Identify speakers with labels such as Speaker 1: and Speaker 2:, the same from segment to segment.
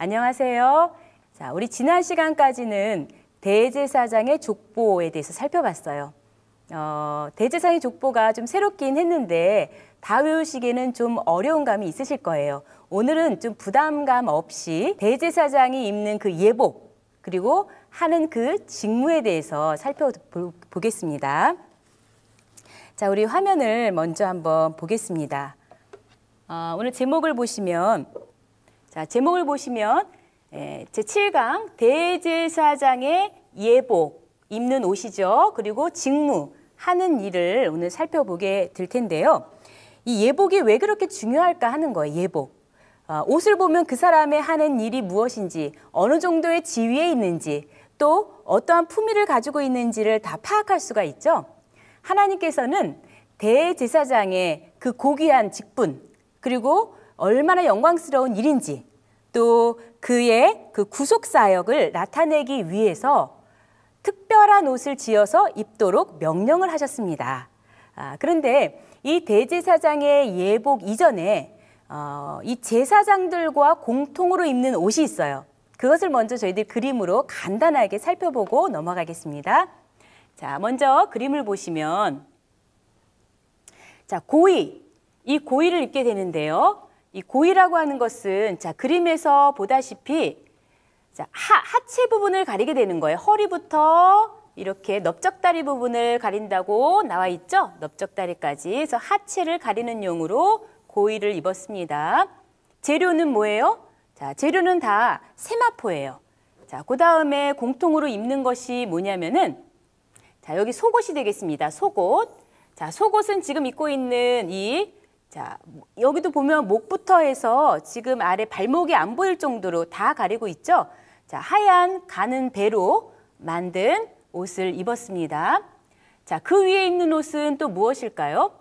Speaker 1: 안녕하세요. 자, 우리 지난 시간까지는 대제사장의 족보에 대해서 살펴봤어요. 어, 대제사장의 족보가 좀 새롭긴 했는데 다 외우시기에는 좀 어려운 감이 있으실 거예요. 오늘은 좀 부담감 없이 대제사장이 입는 그 예복 그리고 하는 그 직무에 대해서 살펴보겠습니다. 자, 우리 화면을 먼저 한번 보겠습니다. 어, 오늘 제목을 보시면 자, 제목을 보시면 예, 제7강 대제사장의 예복 입는 옷이죠. 그리고 직무 하는 일을 오늘 살펴보게 될 텐데요. 이 예복이 왜 그렇게 중요할까 하는 거예요. 예복. 아, 옷을 보면 그 사람의 하는 일이 무엇인지, 어느 정도의 지위에 있는지, 또 어떠한 품위를 가지고 있는지를 다 파악할 수가 있죠. 하나님께서는 대제사장의 그 고귀한 직분, 그리고 얼마나 영광스러운 일인지 또 그의 그 구속 사역을 나타내기 위해서 특별한 옷을 지어서 입도록 명령을 하셨습니다. 아, 그런데 이 대제사장의 예복 이전에 어, 이 제사장들과 공통으로 입는 옷이 있어요. 그것을 먼저 저희들 그림으로 간단하게 살펴보고 넘어가겠습니다. 자, 먼저 그림을 보시면 자, 고의. 이 고의를 입게 되는데요. 이 고이라고 하는 것은 자 그림에서 보다시피 자 하, 하체 부분을 가리게 되는 거예요. 허리부터 이렇게 넓적다리 부분을 가린다고 나와 있죠? 넓적다리까지 해서 하체를 가리는 용으로 고의를 입었습니다. 재료는 뭐예요? 자, 재료는 다 세마포예요. 자, 그 다음에 공통으로 입는 것이 뭐냐면은 자, 여기 속옷이 되겠습니다. 속옷. 자, 속옷은 지금 입고 있는 이 자, 여기도 보면 목부터 해서 지금 아래 발목이 안 보일 정도로 다 가리고 있죠? 자, 하얀 가는 배로 만든 옷을 입었습니다. 자, 그 위에 입는 옷은 또 무엇일까요?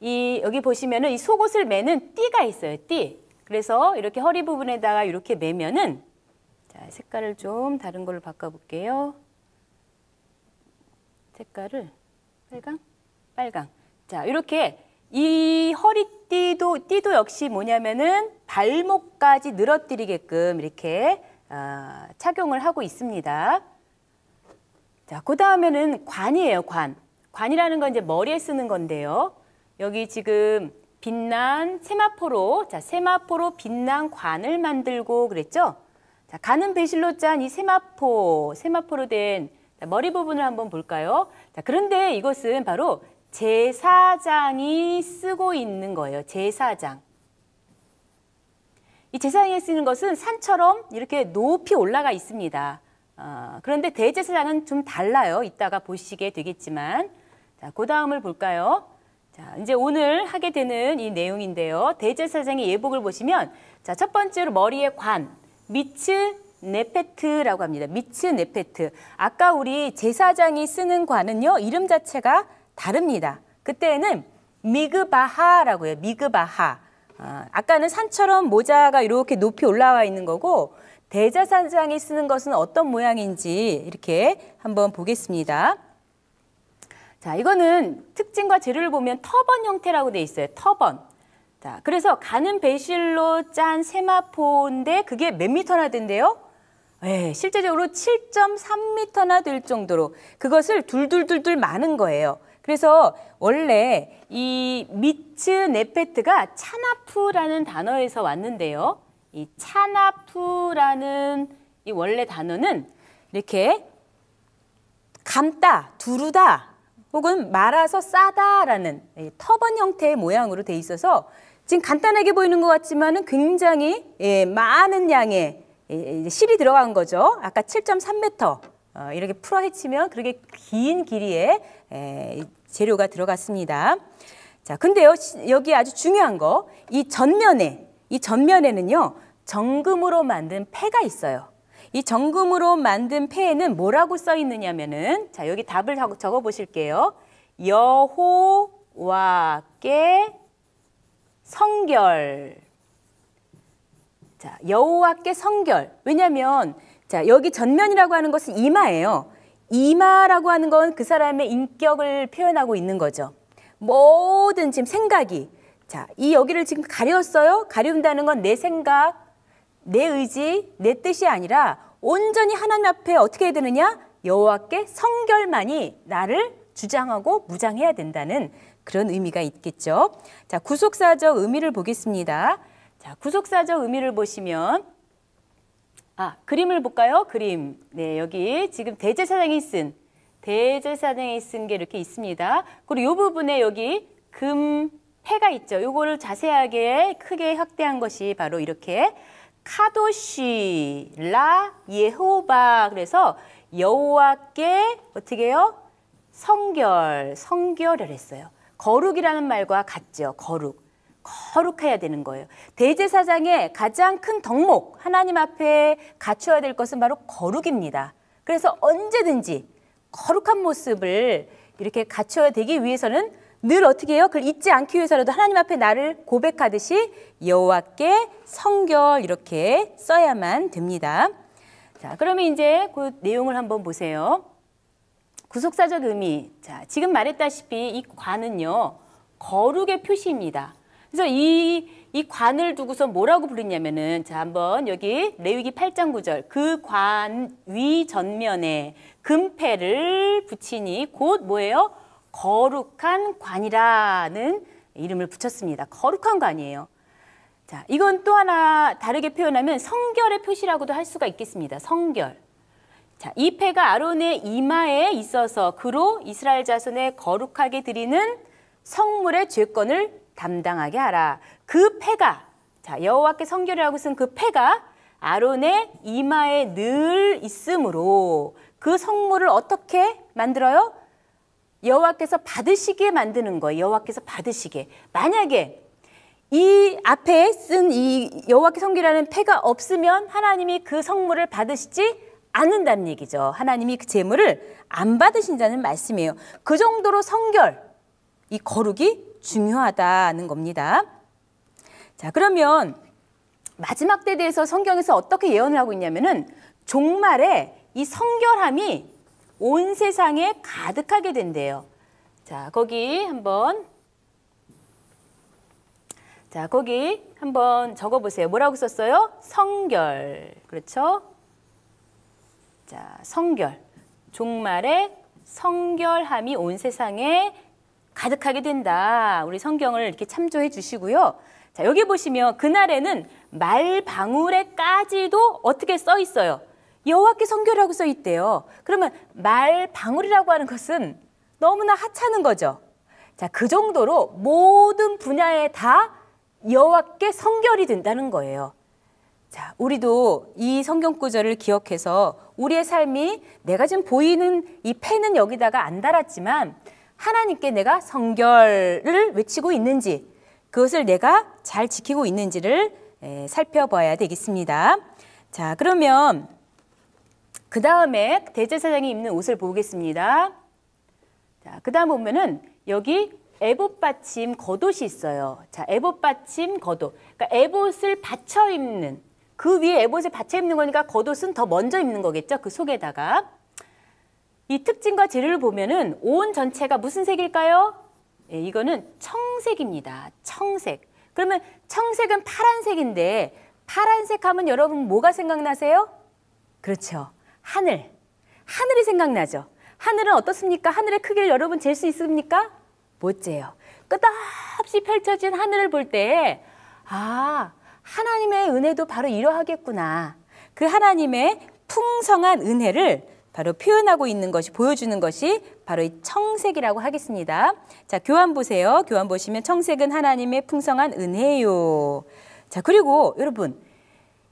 Speaker 1: 이 여기 보시면은 이 속옷을 매는 띠가 있어요, 띠. 그래서 이렇게 허리 부분에다가 이렇게 매면은 자, 색깔을 좀 다른 걸로 바꿔 볼게요. 색깔을 빨강, 빨강. 자, 이렇게 이 허리띠도 띠도 역시 뭐냐면은 발목까지 늘어뜨리게끔 이렇게 어, 착용을 하고 있습니다. 자, 그 다음에는 관이에요, 관. 관이라는 건 이제 머리에 쓰는 건데요. 여기 지금 빛난 세마포로, 자, 세마포로 빛난 관을 만들고 그랬죠? 자, 가는 배실로 짠 이 세마포, 세마포로 된 자, 머리 부분을 한번 볼까요? 자, 그런데 이것은 바로 제사장이 쓰고 있는 거예요. 제사장. 이 제사장이 쓰는 것은 산처럼 이렇게 높이 올라가 있습니다. 어, 그런데 대제사장은 좀 달라요. 이따가 보시게 되겠지만. 자, 그 다음을 볼까요? 자, 이제 오늘 하게 되는 이 내용인데요. 대제사장의 예복을 보시면, 자, 첫 번째로 머리에 관, 미츠 네페트라고 합니다. 미츠 네페트. 아까 우리 제사장이 쓰는 관은요, 이름 자체가 다릅니다. 그때는 미그바하라고 해요. 미그바하. 어, 아, 까는 산처럼 모자가 이렇게 높이 올라와 있는 거고 대자산장이 쓰는 것은 어떤 모양인지 이렇게 한번 보겠습니다. 자, 이거는 특징과 재료를 보면 터번 형태라고 돼 있어요. 터번. 자, 그래서 가는 배실로 짠 세마포인데 그게 몇 미터나 된대요? 예, 실제적으로 7.3미터나 될 정도로 그것을 둘둘둘둘 많은 거예요. 그래서 원래 이 미츠 네페트가 찬아프라는 단어에서 왔는데요. 이찬아프라는이 원래 단어는 이렇게 감다, 두르다 혹은 말아서 싸다라는 터번 형태의 모양으로 돼 있어서 지금 간단하게 보이는 것 같지만은 굉장히 예, 많은 양의 예, 예, 실이 들어간 거죠. 아까 7.3m 어, 이렇게 풀어 헤치면 그렇게 긴길이의 재료가 들어갔습니다. 자, 근데요, 여기 아주 중요한 거, 이 전면에, 이 전면에는요, 정금으로 만든 패가 있어요. 이 정금으로 만든 패에는 뭐라고 써 있느냐면은, 자, 여기 답을 적어 보실게요. 여호와께 성결. 자, 여호와께 성결. 왜냐면, 자, 여기 전면이라고 하는 것은 이마예요. 이마라고 하는 건 그 사람의 인격을 표현하고 있는 거죠. 모든 지금 생각이 자, 이 여기를 지금 가렸어요. 가리운다는 건 내 생각, 내 의지, 내 뜻이 아니라 온전히 하나님 앞에 어떻게 해야 되느냐? 여호와께 성결만이 나를 주장하고 무장해야 된다는 그런 의미가 있겠죠. 자, 구속사적 의미를 보겠습니다. 자, 구속사적 의미를 보시면 아, 그림을 볼까요? 그림. 네, 여기 지금 대제사장이 쓴, 대제사장이 쓴 게 이렇게 있습니다. 그리고 이 부분에 여기 금, 해가 있죠. 요거를 자세하게 크게 확대한 것이 바로 이렇게 카도시 라 예호바 그래서 여호와께 어떻게 해요? 성결, 성결을 했어요. 거룩이라는 말과 같죠. 거룩. 거룩해야 되는 거예요. 대제사장의 가장 큰 덕목, 하나님 앞에 갖춰야 될 것은 바로 거룩입니다. 그래서 언제든지 거룩한 모습을 이렇게 갖춰야 되기 위해서는 늘 어떻게 해요? 그걸 잊지 않기 위해서라도 하나님 앞에 나를 고백하듯이 여호와께 성결 이렇게 써야만 됩니다. 자, 그러면 이제 그 내용을 한번 보세요. 구속사적 의미. 자, 지금 말했다시피 이 관은요. 거룩의 표시입니다. 그래서 이, 이 관을 두고서 뭐라고 부르냐면은 자 한번 여기 레위기 8장 9절 그 관 위 전면에 금패를 붙이니 곧 뭐예요? 거룩한 관이라는 이름을 붙였습니다. 거룩한 관이에요. 자, 이건 또 하나 다르게 표현하면 성결의 표시라고도 할 수가 있겠습니다. 성결. 자, 이 패가 아론의 이마에 있어서 그로 이스라엘 자손에 거룩하게 드리는 성물의 죄권을 담당하게 하라. 그 패가 자 여호와께 성결이라고 쓴 그 패가 아론의 이마에 늘 있으므로 그 성물을 어떻게 만들어요? 여호와께서 받으시게 만드는 거예요. 여호와께서 받으시게. 만약에 이 앞에 쓴 이 여호와께 성기라는 패가 없으면 하나님이 그 성물을 받으시지 않는다는 얘기죠. 하나님이 그 재물을 안 받으신다는 말씀이에요. 그 정도로 성결, 이 거룩이 중요하다는 겁니다. 자, 그러면 마지막 때에 대해서 성경에서 어떻게 예언을 하고 있냐면은 종말에 이 성결함이 온 세상에 가득하게 된대요. 자, 거기 한번 자, 거기 한번 적어 보세요. 뭐라고 썼어요? 성결. 그렇죠? 자, 성결. 종말에 성결함이 온 세상에 가득하게 된다. 우리 성경을 이렇게 참조해 주시고요. 자, 여기 보시면 그날에는 말방울에까지도 어떻게 써 있어요? 여호와께 성결하고 써 있대요. 그러면 말방울이라고 하는 것은 너무나 하찮은 거죠. 자, 그 정도로 모든 분야에 다 여호와께 성결이 된다는 거예요. 자, 우리도 이 성경 구절을 기억해서 우리의 삶이 내가 지금 보이는 이 펜은 여기다가 안 달았지만 하나님께 내가 성결을 외치고 있는지 그것을 내가 잘 지키고 있는지를 살펴봐야 되겠습니다. 자, 그러면 그 다음에 대제사장이 입는 옷을 보겠습니다. 자, 그 다음 보면은 여기 에봇 받침 겉옷이 있어요. 자, 에봇 받침 겉옷. 그러니까 에봇을 받쳐 입는 그 위에 에봇을 받쳐 입는 거니까 겉옷은 더 먼저 입는 거겠죠. 그 속에다가. 이 특징과 재료를 보면은 온 전체가 무슨 색일까요? 예, 이거는 청색입니다. 청색. 그러면 청색은 파란색인데 파란색 하면 여러분 뭐가 생각나세요? 그렇죠. 하늘. 하늘이 생각나죠. 하늘은 어떻습니까? 하늘의 크기를 여러분 잴 수 있습니까? 못 재요. 끝없이 펼쳐진 하늘을 볼 때, 아, 하나님의 은혜도 바로 이러하겠구나. 그 하나님의 풍성한 은혜를 바로 표현하고 있는 것이 보여주는 것이 바로 이 청색이라고 하겠습니다. 자, 교환 보세요. 교환 보시면 청색은 하나님의 풍성한 은혜요. 자, 그리고 여러분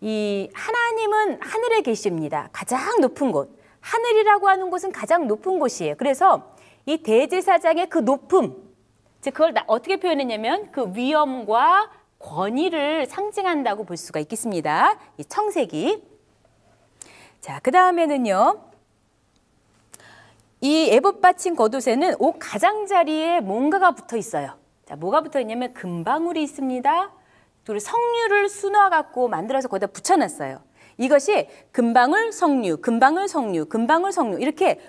Speaker 1: 이 하나님은 하늘에 계십니다. 가장 높은 곳. 하늘이라고 하는 곳은 가장 높은 곳이에요. 그래서 이 대제사장의 그 높음, 즉 그걸 어떻게 표현했냐면 그 위엄과 권위를 상징한다고 볼 수가 있겠습니다. 이 청색이. 자, 그 다음에는요. 이에봇받침 겉옷에는 옷 가장자리에 뭔가가 붙어 있어요. 자, 뭐가 붙어 있냐면 금방울이 있습니다. 둘 석류를 수화 갖고 만들어서 거기다 붙여놨어요. 이것이 금방울 석류, 금방울 석류, 금방울 석류 이렇게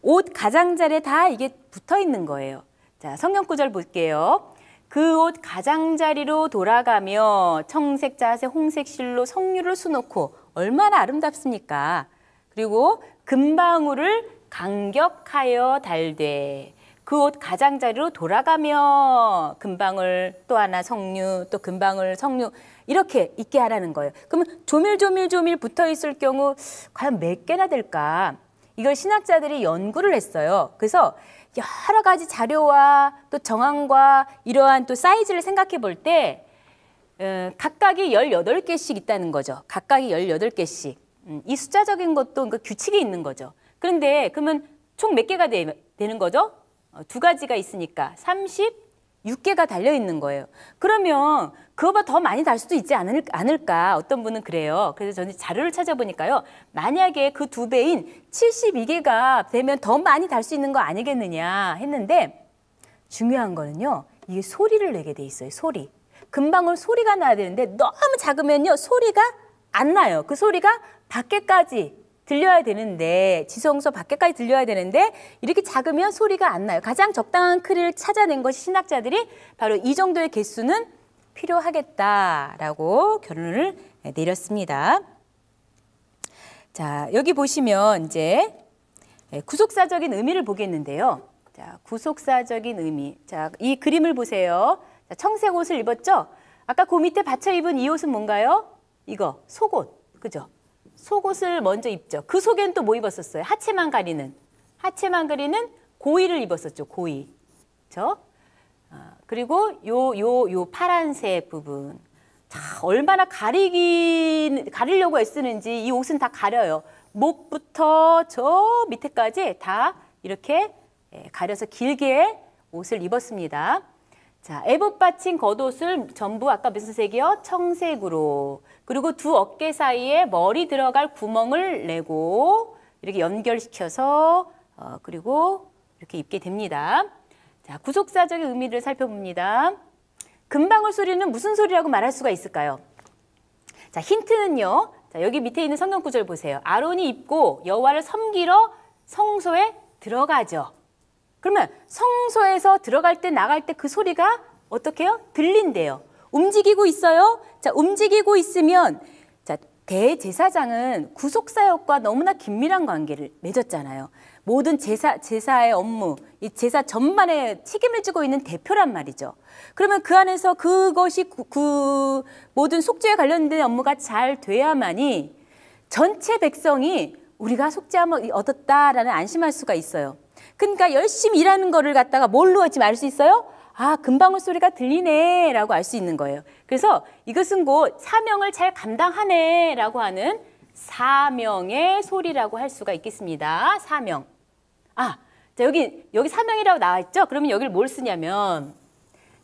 Speaker 1: 옷 가장자리에 다 이게 붙어 있는 거예요. 자, 성경 구절 볼게요. 그 옷 가장자리로 돌아가며 청색 자세 홍색 실로 석류를 수놓고 얼마나 아름답습니까? 그리고 금방울을 강격하여 달되 그 옷 가장자리로 돌아가며 금방을 또 하나 석류 또 금방을 석류 이렇게 있게 하라는 거예요. 그러면 조밀조밀조밀 붙어 있을 경우 과연 몇 개나 될까? 이걸 신학자들이 연구를 했어요. 그래서 여러 가지 자료와 또 정황과 이러한 또 사이즈를 생각해 볼때 어, 각각이 열여덟 개씩 있다는 거죠. 각각이 열여덟 개씩이 음, 숫자적인 것도 그러니까 규칙이 있는 거죠. 그런데 그러면 총 몇 개가 되, 는 거죠? 어, 두 가지가 있으니까 36개가 달려 있는 거예요. 그러면 그거보다 더 많이 달 수도 있지 않을, 않을까? 어떤 분은 그래요. 그래서 저는 자료를 찾아보니까요. 만약에 그 두 배인 72개가 되면 더 많이 달 수 있는 거 아니겠느냐 했는데 중요한 거는요. 이게 소리를 내게 돼 있어요. 소리. 금방울 소리가 나야 되는데 너무 작으면요. 소리가 안 나요. 그 소리가 밖에까지 들려야 되는데 지성소 밖에까지 들려야 되는데 이렇게 작으면 소리가 안 나요. 가장 적당한 크기를 찾아낸 것이 신학자들이 바로 이 정도의 개수는 필요하겠다라고 결론을 내렸습니다. 자, 여기 보시면 이제 예, 구속사적인 의미를 보겠는데요. 자, 구속사적인 의미. 자, 이 그림을 보세요. 자, 청색 옷을 입었죠? 아까 그 밑에 받쳐 입은 이 옷은 뭔가요? 이거, 속옷. 그죠? 속옷을 먼저 입죠. 그 속엔 또 뭐 입었었어요? 하체만 가리는. 하체만 가리는 고의를 입었었죠. 고의. 그렇죠? 그리고 요, 요, 요 파란색 부분. 자, 얼마나 가리기, 가리려고 애쓰는지 이 옷은 다 가려요. 목부터 저 밑에까지 다 이렇게 예, 가려서 길게 옷을 입었습니다. 자, 애봇받친 겉옷을 전부 아까 무슨 색이요? 청색으로. 그리고 두 어깨 사이에 머리 들어갈 구멍을 내고 이렇게 연결시켜서 어, 그리고 이렇게 입게 됩니다. 자, 구속사적인 의미를 살펴봅니다. 금방울 소리는 무슨 소리라고 말할 수가 있을까요? 자, 힌트는요. 자, 여기 밑에 있는 성경 구절 보세요. 아론이 입고 여호와를 섬기러 성소에 들어가죠. 그러면 성소에서 들어갈 때 나갈 때 그 소리가 어떻게요? 들린대요. 움직이고 있어요? 자, 움직이고 있으면 자, 대제사장은 구속사역과 너무나 긴밀한 관계를 맺었잖아요. 모든 제사, 제사의 업무, 이 제사 전반에 책임을 지고 있는 대표란 말이죠. 그러면 그 안에서 그것이 그, 그 모든 속죄에 관련된 업무가 잘 돼야만이 전체 백성이 우리가 속죄함을 얻었다라는 안심할 수가 있어요. 그러니까 열심히 일하는 거를 갖다가 뭘로 지알수 있어요? 아, 금방울 소리가 들리네 라고 알 수 있는 거예요. 그래서 이것은 곧 사명을 잘 감당하네 라고 하는 사명의 소리라고 할 수가 있겠습니다. 사명. 아, 자, 여기, 여기 사명이라고 나와 있죠? 그러면 여기를 뭘 쓰냐면,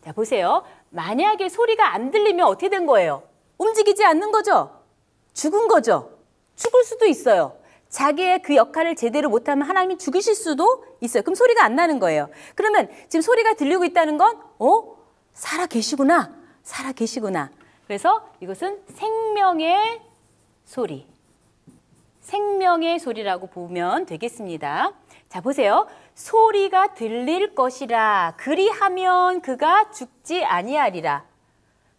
Speaker 1: 자, 보세요. 만약에 소리가 안 들리면 어떻게 된 거예요? 움직이지 않는 거죠? 죽은 거죠? 죽을 수도 있어요. 자기의 그 역할을 제대로 못하면 하나님이 죽이실 수도 있어요. 그럼 소리가 안 나는 거예요. 그러면 지금 소리가 들리고 있다는 건, 어? 살아 계시구나. 살아 계시구나. 그래서 이것은 생명의 소리. 생명의 소리라고 보면 되겠습니다. 자, 보세요. 소리가 들릴 것이라. 그리하면 그가 죽지 아니하리라.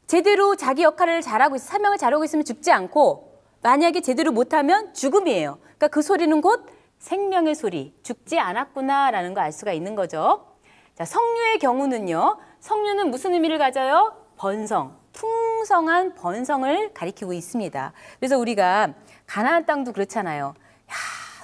Speaker 1: 제대로 자기 역할을 잘하고, 사명을 잘하고 있으면 죽지 않고, 만약에 제대로 못하면 죽음이에요. 그러니까 그 소리는 곧 생명의 소리, 죽지 않았구나라는 걸 알 수가 있는 거죠. 자, 성류의 경우는요. 성류는 무슨 의미를 가져요? 번성, 풍성한 번성을 가리키고 있습니다. 그래서 우리가 가나안 땅도 그렇잖아요. 야,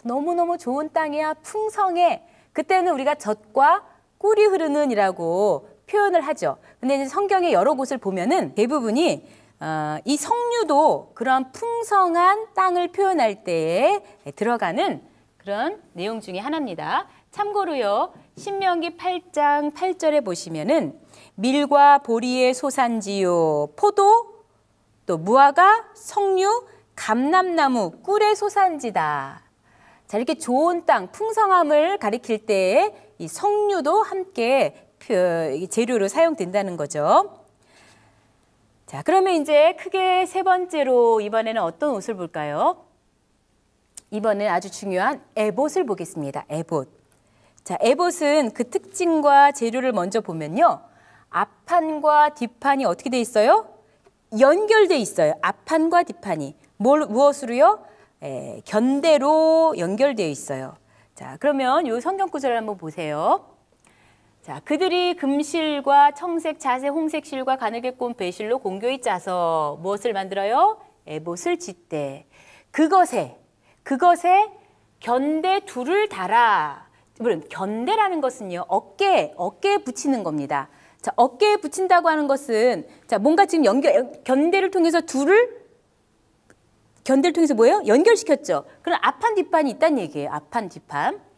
Speaker 1: 너무너무 좋은 땅이야. 풍성해. 그때는 우리가 젖과 꿀이 흐르는이라고 표현을 하죠. 근데 이제 성경의 여러 곳을 보면은 대부분이 어, 이 석류도 그런 풍성한 땅을 표현할 때에 들어가는 그런 내용 중의 하나입니다. 참고로요. 신명기 8장 8절에 보시면은 밀과 보리의 소산지요 포도 또 무화과 석류 감람나무 꿀의 소산지다. 자 이렇게 좋은 땅 풍성함을 가리킬 때에 이 석류도 함께 재료로 사용된다는 거죠. 자, 그러면 이제 크게 세 번째로 이번에는 어떤 옷을 볼까요? 이번은 아주 중요한 에봇을 보겠습니다. 에봇. 자, 에봇은 그 특징과 재료를 먼저 보면요. 앞판과 뒷판이 어떻게 돼 있어요? 연결돼 있어요. 앞판과 뒷판이. 뭘 무엇으로요? 에, 예, 견대로 연결되어 있어요. 자, 그러면 요 성경 구절을 한번 보세요. 자, 그들이 금실과 청색, 자색, 홍색 실과 가늘게 꼰 배실로 공교히 짜서 무엇을 만들어요? 에봇을 짓대 그것에 그것에 견대 둘을 달아. 물론 견대라는 것은요 어깨 어깨에 붙이는 겁니다. 자 어깨에 붙인다고 하는 것은 자 뭔가 지금 연결 견대를 통해서 둘을 견대를 통해서 뭐예요? 연결시켰죠. 그럼 앞판 뒷판이 있다는 얘기예요. 앞판 뒷판.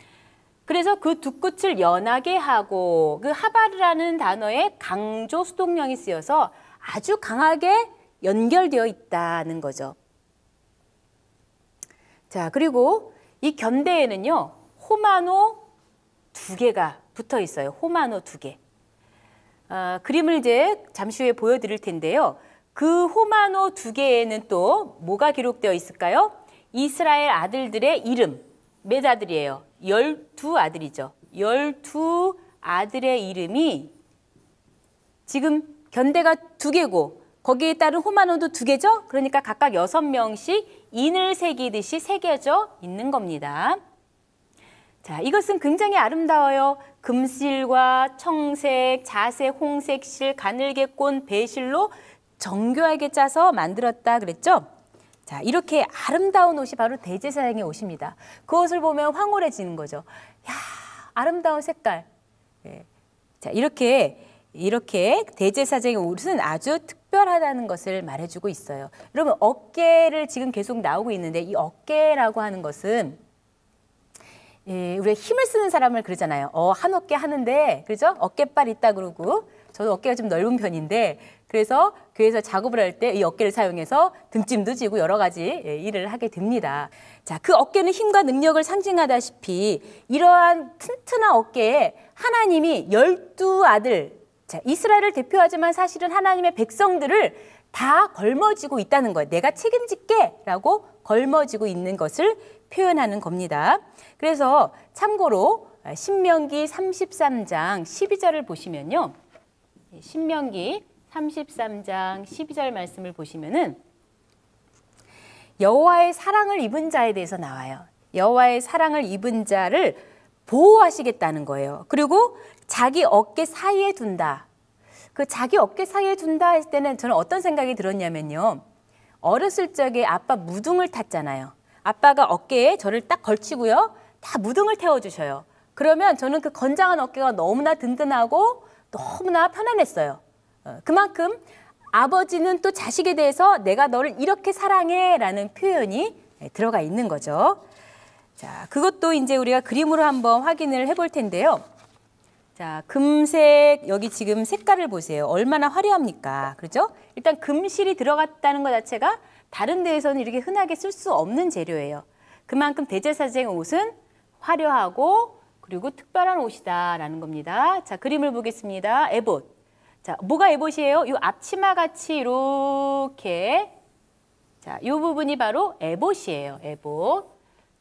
Speaker 1: 그래서 그 두 끝을 연하게 하고 그 하바르라는 단어에 강조 수동령이 쓰여서 아주 강하게 연결되어 있다는 거죠. 자, 그리고 이 견대에는요, 호마노 두 개가 붙어 있어요. 호마노 두 개. 아, 그림을 이제 잠시 후에 보여드릴 텐데요. 그 호마노 두 개에는 또 뭐가 기록되어 있을까요? 이스라엘 아들들의 이름, 메다들이에요. 열두 아들이죠. 열두 아들의 이름이 지금 견대가 두 개고 거기에 따른 호만호도 두 개죠. 그러니까 각각 여섯 명씩 인을 새기듯이 새겨져 있는 겁니다. 자, 이것은 굉장히 아름다워요. 금실과 청색, 자색, 홍색실, 가늘게 꼰 배실로 정교하게 짜서 만들었다 그랬죠? 자, 이렇게 아름다운 옷이 바로 대제사장의 옷입니다. 그 옷을 보면 황홀해지는 거죠. 야, 아름다운 색깔. 예. 자, 이렇게 이렇게 대제사장의 옷은 아주 특별하다는 것을 말해주고 있어요. 여러분 어깨를 지금 계속 나오고 있는데 이 어깨라고 하는 것은 예, 우리 힘을 쓰는 사람을 그러잖아요. 어, 한 어깨 하는데 그죠? 어깨빨 있다 그러고 저도 어깨가 좀 넓은 편인데 그래서 교회에서 작업을 할 때 이 어깨를 사용해서 등짐도 지고 여러 가지 예, 일을 하게 됩니다. 자, 그 어깨는 힘과 능력을 상징하다시피 이러한 튼튼한 어깨에 하나님이 열두 아들, 자, 이스라엘을 대표하지만 사실은 하나님의 백성들을 다걸머지고 있다는 거예요. 내가 책임질게 라고 걸머지고 있는 것을 표현하는 겁니다. 그래서 참고로 신명기 33장 12절을 보시면요. 예, 신명기 33장 12절 말씀을 보시면은 여호와의 사랑을 입은 자에 대해서 나와요. 여호와의 사랑을 입은 자를 보호하시겠다는 거예요. 그리고 자기 어깨 사이에 둔다. 그 자기 어깨 사이에 둔다 할 때는 저는 어떤 생각이 들었냐면요. 어렸을 적에 아빠 무등을 탔잖아요. 아빠가 어깨에 저를 딱 걸치고요. 다 무등을 태워주셔요. 그러면 저는 그 건장한 어깨가 너무나 든든하고 너무나 편안했어요. 어, 그만큼 아버지는 또 자식에 대해서 내가 너를 이렇게 사랑해 라는 표현이 예, 들어가 있는 거죠. 자, 그것도 이제 우리가 그림으로 한번 확인을 해 볼 텐데요. 자, 금색, 여기 지금 색깔을 보세요. 얼마나 화려합니까? 그렇죠? 일단 금실이 들어갔다는 것 자체가 다른 데에서는 이렇게 흔하게 쓸 수 없는 재료예요. 그만큼 대제사장의 옷은 화려하고 그리고 특별한 옷이다라는 겁니다. 자, 그림을 보겠습니다. 에봇. 자, 뭐가 에봇이에요? 이 앞치마 같이 이렇게 자, 이 부분이 바로 에봇이에요. 에봇.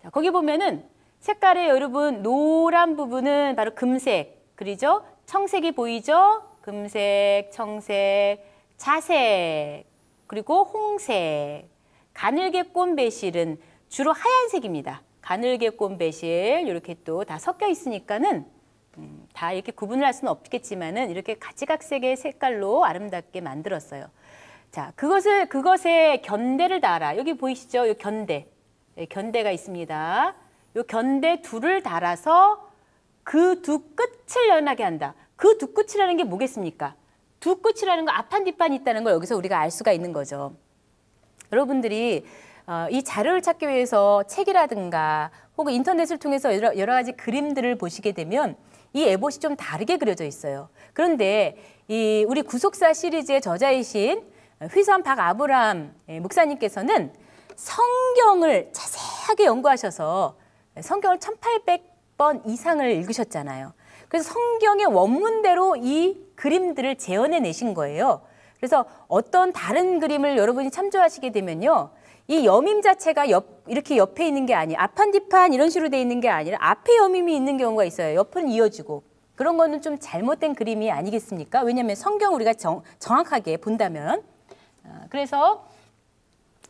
Speaker 1: 자, 거기 보면은 색깔의 여러분 노란 부분은 바로 금색, 그리죠? 청색이 보이죠? 금색, 청색, 자색, 그리고 홍색. 가늘게 꼰 배실은 주로 하얀색입니다. 바늘개 꼼배실 이렇게 또 다 섞여 있으니까는 음, 다 이렇게 구분을 할 수는 없겠지만은 이렇게 가지각색의 색깔로 아름답게 만들었어요. 자, 그것을 그것에 견대를 달아. 여기 보이시죠? 이 견대. 네, 견대가 있습니다. 이 견대 둘을 달아서 그 두 끝을 연하게 한다. 그 두 끝이라는 게 뭐겠습니까? 두 끝이라는 거 앞판 뒷판 있다는 걸 여기서 우리가 알 수가 있는 거죠. 여러분들이 어, 이 자료를 찾기 위해서 책이라든가 혹은 인터넷을 통해서 여러, 여러 가지 그림들을 보시게 되면 이 에봇이 좀 다르게 그려져 있어요. 그런데 이 우리 구속사 시리즈의 저자이신 휘선 박아브람 예, 목사님께서는 성경을 자세하게 연구하셔서 성경을 1800번 이상을 읽으셨잖아요. 그래서 성경의 원문대로 이 그림들을 재현해 내신 거예요. 그래서 어떤 다른 그림을 여러분이 참조하시게 되면요. 이 여밈 자체가 옆, 이렇게 옆에 있는 게 아니, 앞판뒤판 이런 식으로 돼 있는 게 아니라 앞에 여밈이 있는 경우가 있어요. 옆은 이어지고. 그런 거는 좀 잘못된 그림이 아니겠습니까? 왜냐하면 성경 우리가 정, 정확하게 본다면. 어, 그래서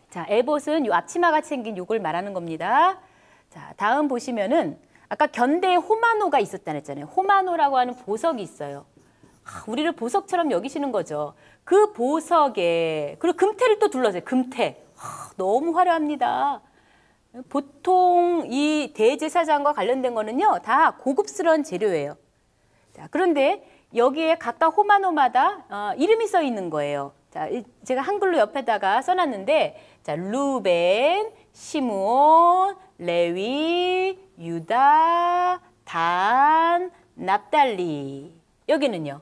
Speaker 1: 자, 에봇은 요 앞치마가 챙긴 욕을 말하는 겁니다. 자, 다음 보시면은 아까 견대에 호마노가 있었다 했잖아요. 호마노라고 하는 보석이 있어요. 아, 우리를 보석처럼 여기시는 거죠. 그 보석에 그리고 금태를 또둘러세요 금태. 너무 화려합니다. 보통 이 대제사장과 관련된 거는요, 다 고급스러운 재료예요. 자, 그런데 여기에 각각 호마노마다 어, 이름이 써 있는 거예요. 자, 제가 한글로 옆에다가 써놨는데, 자, 루벤, 시므온, 레위, 유다, 단, 납달리. 여기는요.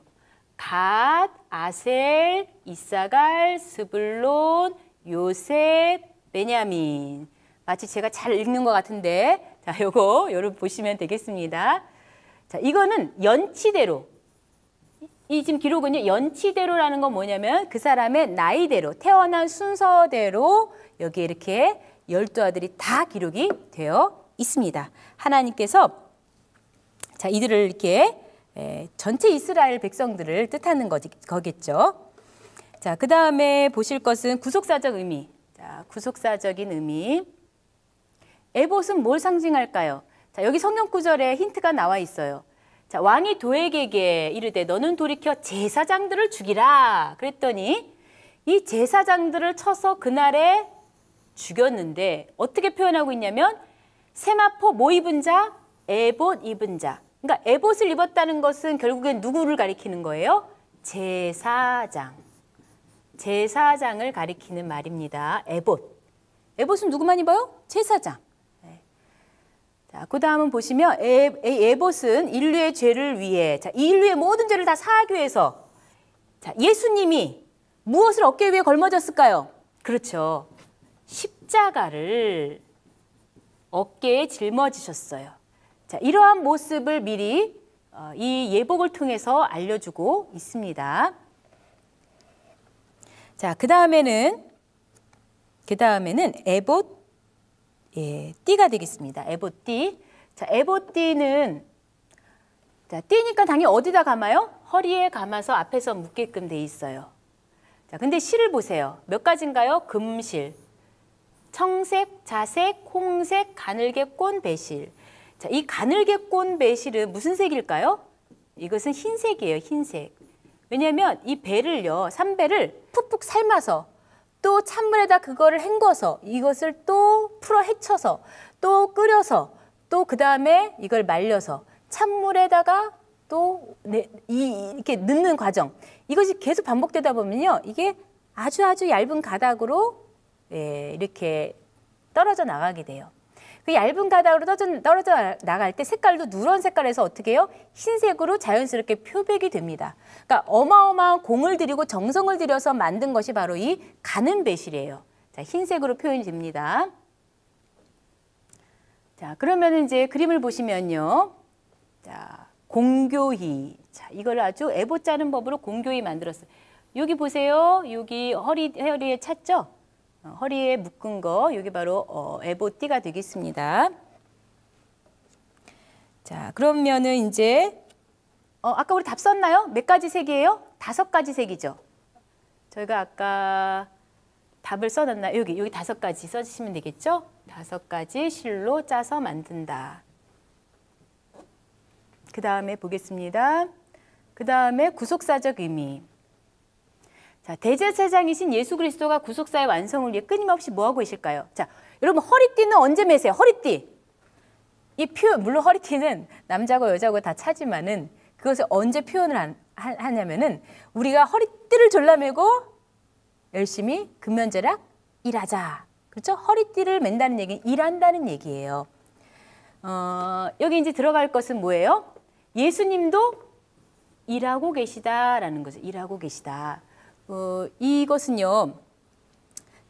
Speaker 1: 갓, 아셀, 이사갈, 스불론, 요셉, 베냐민. 마치 제가 잘 읽는 것 같은데, 자, 요거, 여러분 보시면 되겠습니다. 자, 이거는 연치대로. 이 지금 기록은요, 연치대로라는 건 뭐냐면 그 사람의 나이대로, 태어난 순서대로 여기에 이렇게 열두 아들이 다 기록이 되어 있습니다. 하나님께서 자, 이들을 이렇게 전체 이스라엘 백성들을 뜻하는 거겠죠. 자, 그 다음에 보실 것은 구속사적 의미. 자, 구속사적인 의미. 에봇은 뭘 상징할까요? 자, 여기 성경 구절에 힌트가 나와 있어요. 자, 왕이 도에게 이르되 너는 돌이켜 제사장들을 죽이라 그랬더니 이 제사장들을 쳐서 그날에 죽였는데 어떻게 표현하고 있냐면 세마포 모 뭐 입은 자, 에봇 입은 자. 그러니까 에봇을 입었다는 것은 결국엔 누구를 가리키는 거예요? 제사장. 제사장을 가리키는 말입니다. 에봇. 에봇은 누구만 입어요? 제사장. 네. 자, 그 다음은 보시면 에, 에, 봇은 인류의 죄를 위해 자, 인류의 모든 죄를 다 사하기 위해서 자, 예수님이 무엇을 어깨 위에 걸머졌을까요? 그렇죠. 십자가를 어깨에 짊어지셨어요. 자, 이러한 모습을 미리 어, 이 예복을 통해서 알려주고 있습니다. 자, 그 다음에는, 그 다음에는 에봇, 예, 띠가 되겠습니다. 에봇 띠. 자, 에봇 띠는, 자, 띠니까 당연히 어디다 감아요? 허리에 감아서 앞에서 묶게끔 돼 있어요. 자, 근데 실을 보세요. 몇 가지인가요? 금실, 청색, 자색, 홍색, 가늘게 꼰 배실. 자, 이 가늘게 꼰 배실은 무슨 색일까요? 이것은 흰색이에요, 흰색. 왜냐하면 이 배를요, 삼배를 푹푹 삶아서 또 찬물에다 그거를 헹궈서 이것을 또 풀어 헤쳐서 또 끓여서 또 그 다음에 이걸 말려서 찬물에다가 또 네, 이, 이렇게 넣는 과정 이것이 계속 반복되다 보면요 이게 아주 아주 얇은 가닥으로 예, 이렇게 떨어져 나가게 돼요. 그 얇은 가닥으로 떨어져, 떨어져 나갈 때 색깔도 누런 색깔에서 어떻게 해요? 흰색으로 자연스럽게 표백이 됩니다. 그러니까 어마어마한 공을 들이고 정성을 들여서 만든 것이 바로 이 가는 배실이에요. 자, 흰색으로 표현이 됩니다. 자, 그러면 이제 그림을 보시면요. 자, 공교희. 자, 이걸 아주 애보 짜는 법으로 공교희 만들었어요. 여기 보세요. 여기 허리, 허리에 찼죠? 어, 허리에 묶은 거, 여기 바로 어, 에보띠가 되겠습니다. 자, 그러면은 이제 어, 아까 우리 답 썼나요? 몇 가지 색이에요? 다섯 가지 색이죠. 저희가 아까 답을 써놨나 여기 여기 다섯 가지 써주시면 되겠죠? 다섯 가지 실로 짜서 만든다. 그 다음에 보겠습니다. 그 다음에 구속사적 의미. 자, 대제사장이신 예수 그리스도가 구속사의 완성을 위해 끊임없이 뭐하고 계실까요? 자, 여러분 허리띠는 언제 매세요? 허리띠. 이 표 물론 허리띠는 남자고 여자고 다 차지만은 그것을 언제 표현을 안, 하냐면은 우리가 허리띠를 졸라매고 열심히 금면제락 일하자. 그렇죠? 허리띠를 맨다는 얘기는 일한다는 얘기예요. 어, 여기 이제 들어갈 것은 뭐예요? 예수님도 일하고 계시다라는 거죠. 일하고 계시다. 어, 이것은요.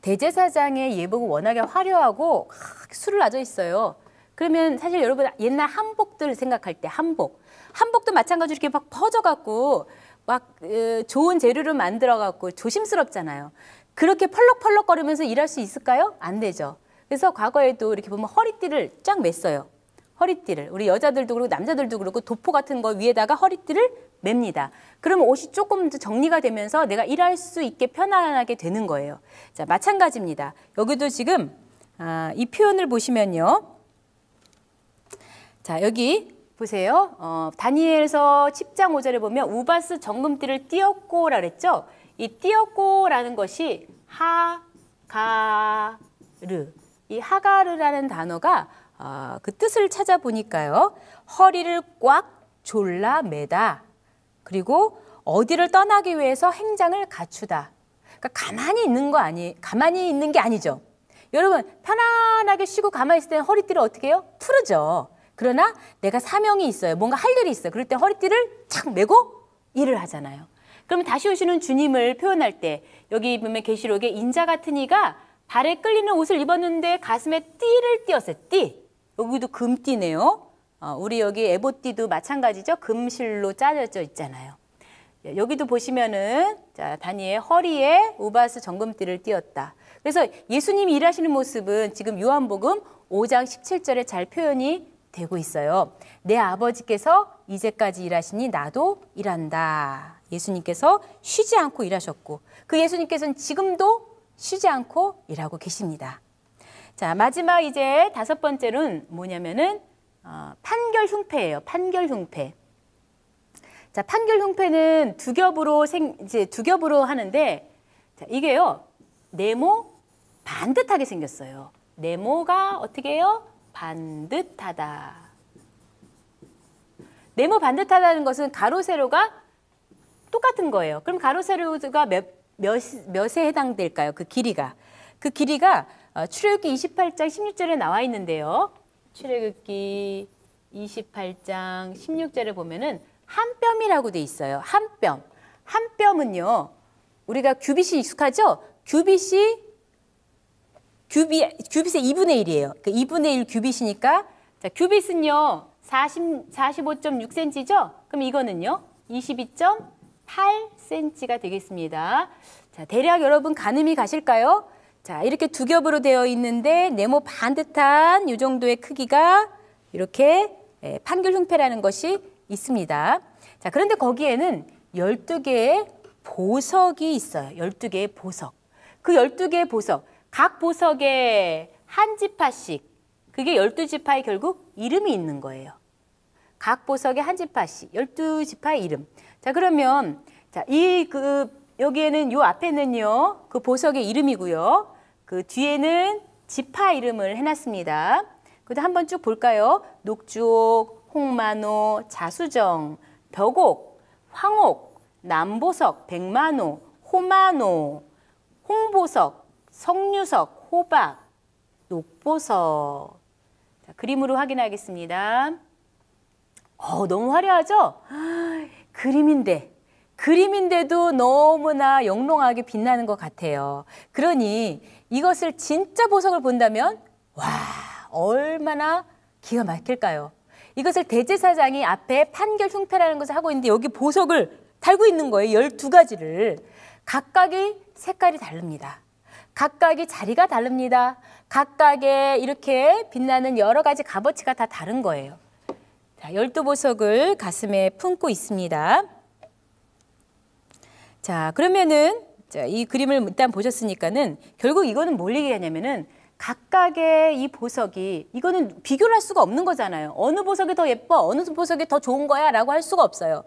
Speaker 1: 대제사장의 예복은 워낙에 화려하고 술을 놔져 있어요. 그러면 사실 여러분 옛날 한복들 생각할 때 한복. 한복도 마찬가지로 이렇게 막 퍼져갖고 막 으, 어, 좋은 재료를 만들어갖고 조심스럽잖아요. 그렇게 펄럭펄럭거리면서 일할 수 있을까요? 안 되죠. 그래서 과거에도 이렇게 보면 허리띠를 쫙 맸어요. 허리띠를 우리 여자들도 그렇고 남자들도 그렇고 도포 같은 거 위에다가 허리띠를 맵니다. 그럼 옷이 조금 정리가 되면서 내가 일할 수 있게 편안하게 되는 거예요. 자, 마찬가지입니다. 여기도 지금 아, 이 표현을 보시면요. 자, 여기 보세요. 어, 다니엘서 10장 5절에 보면 우바스 정금띠를 띄었고라 그랬죠? 이 띄었고라는 것이 하가르. 이 하가르라는 단어가 어, 그 뜻을 찾아보니까요. 허리를 꽉 졸라 매다. 그리고 어디를 떠나기 위해서 행장을 갖추다. 그러니까 가만히 있는 거 아니, 가만히 있는 게 아니죠. 여러분 편안하게 쉬고 가만히 있을 때 허리띠를 어떻게 해요? 푸르죠. 그러나 내가 사명이 있어요. 뭔가 할 일이 있어요. 그럴 때 허리띠를 착 메고 일을 하잖아요. 그러면 다시 오시는 주님을 표현할 때 여기 보면 계시록에 인자 같은 이가 발에 끌리는 옷을 입었는데 가슴에 띠를 띄었어요. 띠. 여기도 금띠네요. 어, 우리 여기 에보띠도 마찬가지죠. 금실로 짜져 여 있잖아요. 예, 여기도 보시면은 자, 다니의 허리에 우바스 정금띠를 띄었다. 그래서 예수님이 일하시는 모습은 지금 요한복음 5장 17절에 잘 표현이 되고 있어요. 내 아버지께서 이제까지 일하시니 나도 일한다. 예수님께서 쉬지 않고 일하셨고 그 예수님께서는 지금도 쉬지 않고 일하고 계십니다. 자, 마지막 이제 다섯 번째는 뭐냐면은 어, 판결 흉패예요. 판결 흉패. 자, 판결 흉패는 두 겹으로 생 이제 두 겹으로 하는데 자, 이게요. 네모 반듯하게 생겼어요. 네모가 어떻게 해요? 반듯하다. 네모 반듯하다는 것은 가로 세로가 똑같은 거예요. 그럼 가로 세로가 몇, 몇, 몇에 해당될까요? 그 길이가. 그 길이가 어, 출애굽기 28장 16절에 나와 있는데요. 출애굽기 28장 16절에 보면은 한 뼘이라고 돼 있어요. 한 뼘. 한 뼘은요. 우리가 규빗이 익숙하죠? 규빗이 규비, 규빗의 2분의 1이에요. 그 2분의 1 규빗이니까 자, 규빗은요. 40, 45.6cm죠? 그럼 이거는요. 22.8cm가 되겠습니다. 자, 대략 여러분 가늠이 가실까요? 자, 이렇게 두 겹으로 되어 있는데 네모 반듯한 이 정도의 크기가 이렇게 예, 판결 흉패라는 것이 있습니다. 자, 그런데 거기에는 1 2 개의 보석이 있어요. 1 2 개의 보석. 그1 2 개의 보석, 각 보석에 한 지파씩, 그게 1 2 지파의 결국 이름이 있는 거예요. 각 보석에 한 지파씩, 1 2 지파의 이름. 자, 그러면 자, 이그 여기에는 요 앞에는요. 그 보석의 이름이고요. 그 뒤에는 지파 이름을 해놨습니다. 그래도 한번 쭉 볼까요? 녹주옥, 홍만호, 자수정, 벽옥, 황옥, 남보석, 백만호, 호만호, 홍보석, 석류석, 호박, 녹보석. 자, 그림으로 확인하겠습니다. 어, 너무 화려하죠? 그림인데 그림인데도 너무나 영롱하게 빛나는 것 같아요. 그러니 이것을 진짜 보석을 본다면 와 얼마나 기가 막힐까요? 이것을 대제사장이 앞에 판결 흉패라는 것을 하고 있는데 여기 보석을 달고 있는 거예요. 12가지를. 각각의 색깔이 다릅니다. 각각의 자리가 다릅니다. 각각의 이렇게 빛나는 여러 가지 값어치가 다 다른 거예요. 자, 열두 보석을 가슴에 품고 있습니다. 자, 그러면은 자, 이 그림을 일단 보셨으니까는 결국 이거는 뭘 얘기하냐면은 각각의 이 보석이 이거는 비교를 할 수가 없는 거잖아요. 어느 보석이 더 예뻐, 어느 보석이 더 좋은 거야라고 할 수가 없어요.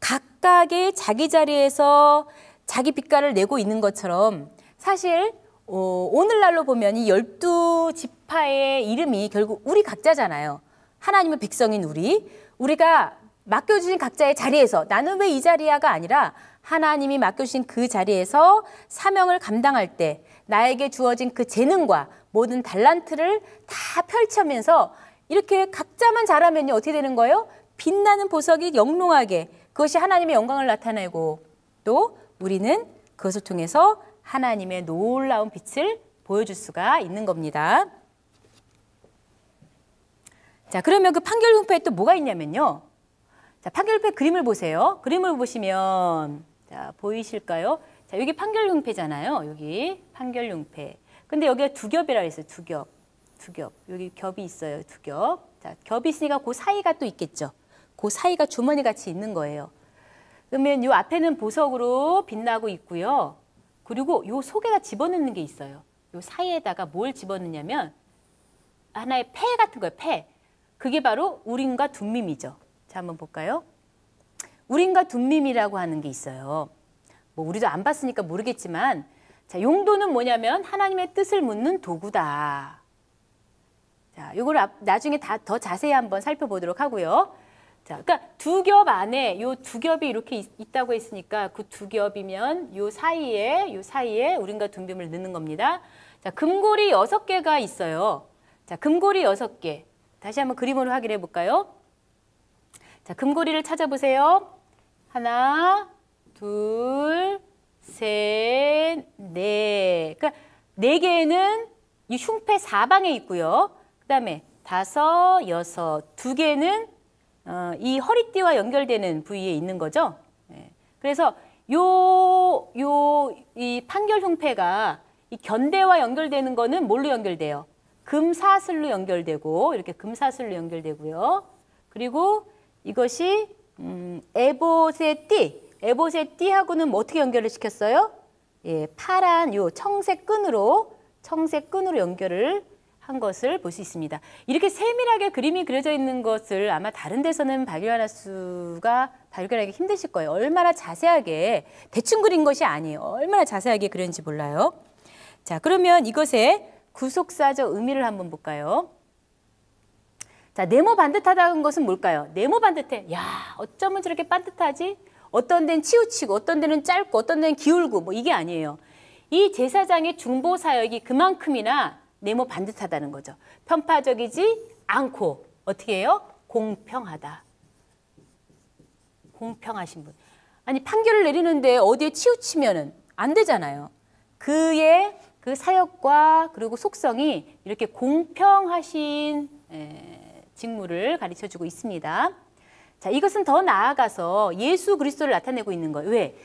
Speaker 1: 각각의 자기 자리에서 자기 빛깔을 내고 있는 것처럼 사실 어, 오늘날로 보면 이 열두 지파의 이름이 결국 우리 각자잖아요. 하나님의 백성인 우리, 우리가 맡겨주신 각자의 자리에서 나는 왜 이 자리야가 아니라 하나님이 맡겨주신 그 자리에서 사명을 감당할 때 나에게 주어진 그 재능과 모든 달란트를 다 펼치면서 이렇게 각자만 잘하면 어떻게 되는 거예요? 빛나는 보석이 영롱하게 그것이 하나님의 영광을 나타내고 또 우리는 그것을 통해서 하나님의 놀라운 빛을 보여줄 수가 있는 겁니다. 자, 그러면 그 판결 흉패에 또 뭐가 있냐면요. 자, 판결 흉패 그림을 보세요. 그림을 보시면 자, 보이실까요? 자, 여기 판결융패잖아요. 여기 판결융패. 근데 여기가 두 겹이라 그랬어요. 두 겹. 두 겹. 여기 겹이 있어요. 두 겹. 자, 겹이 있으니까 그 사이가 또 있겠죠. 그 사이가 주머니 같이 있는 거예요. 그러면 요 앞에는 보석으로 빛나고 있고요. 그리고 요 속에다 집어넣는 게 있어요. 요 사이에다가 뭘 집어넣냐면 하나의 폐 같은 거예요. 폐. 그게 바로 우린과 둠밈이죠. 자, 한번 볼까요? 우린과 둠밈이라고 하는 게 있어요. 뭐 우리도 안 봤으니까 모르겠지만 자, 용도는 뭐냐면 하나님의 뜻을 묻는 도구다. 자, 이걸 나중에 다 더 자세히 한번 살펴보도록 하고요. 자, 그러니까 두 겹 안에 요 두 겹이 이렇게 있, 다고 했으니까 그 두 겹이면 요 사이에 요 사이에 우린과 둠빔을 넣는 겁니다. 자, 금고리 여섯 개가 있어요. 자, 금고리 여섯 개. 다시 한번 그림으로 확인해 볼까요? 자, 금고리를 찾아보세요. 하나, 둘, 셋, 넷. 그러니까 네 개는 이 흉패 사방에 있고요. 그다음에 다섯, 여섯, 두 개는 어, 이 허리띠와 연결되는 부위에 있는 거죠. 예. 그래서 요 요 이 판결 흉패가 이 견대와 연결되는 거는 뭘로 연결돼요? 금사슬로 연결되고 이렇게 금사슬로 연결되고요. 그리고 이것이 음, 에봇의 띠, 에봇의 띠하고는 뭐 어떻게 연결을 시켰어요? 예, 파란 요 청색 끈으로 청색 끈으로 연결을 한 것을 볼 수 있습니다. 이렇게 세밀하게 그림이 그려져 있는 것을 아마 다른 데서는 발견할 수가 발견하기 힘드실 거예요. 얼마나 자세하게 대충 그린 것이 아니에요. 얼마나 자세하게 그렸는지 몰라요. 자, 그러면 이것의 구속사적 의미를 한번 볼까요? 자, 네모 반듯하다는 것은 뭘까요? 네모 반듯해. 야, 어쩌면 저렇게 반듯하지? 어떤 데는 치우치고, 어떤 데는 짧고, 어떤 데는 기울고, 뭐 이게 아니에요. 이 제사장의 중보 사역이 그만큼이나 네모 반듯하다는 거죠. 편파적이지 않고, 어떻게 해요? 공평하다. 공평하신 분. 아니, 판결을 내리는데 어디에 치우치면은 안 되잖아요. 그의 그 사역과 그리고 속성이 이렇게 공평하신, 에, 예, 직무를 가르쳐주고 있습니다. 자, 이것은 더 나아가서 예수 그리스도를 나타내고 있는 거예요. 왜?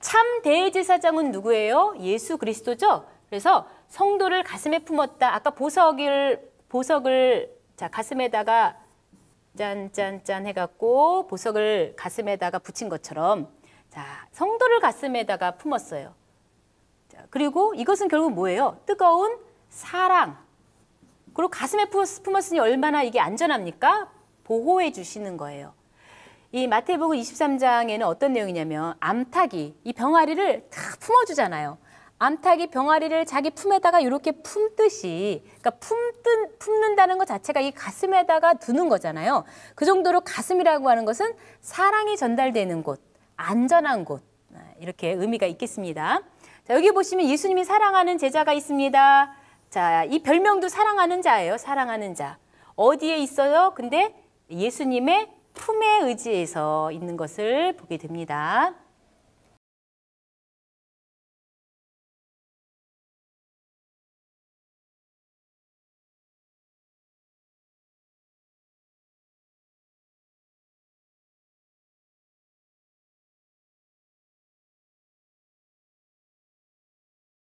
Speaker 1: 참 대제사장은 누구예요? 예수 그리스도죠. 그래서 성도를 가슴에 품었다. 아까 보석을 보석을 자 가슴에다가 짠짠짠 해갖고 보석을 가슴에다가 붙인 것처럼 자 성도를 가슴에다가 품었어요. 자, 그리고 이것은 결국 뭐예요? 뜨거운 사랑, 그리고 가슴에 품었으니 얼마나 이게 안전합니까? 보호해 주시는 거예요. 이 마태복음 23장에는 어떤 내용이냐면 암탉이 이 병아리를 다 품어주잖아요. 암탉이 병아리를 자기 품에다가 이렇게 품듯이 그러니까 품든, 품는다는 것 자체가 이 가슴에다가 두는 거잖아요. 그 정도로 가슴이라고 하는 것은 사랑이 전달되는 곳, 안전한 곳 아, 이렇게 의미가 있겠습니다. 자, 여기 보시면 예수님이 사랑하는 제자가 있습니다. 자, 이 별명도 사랑하는 자예요. 사랑하는 자. 어디에 있어요? 근데 예수님의 품에 의지해서 있는 것을 보게 됩니다.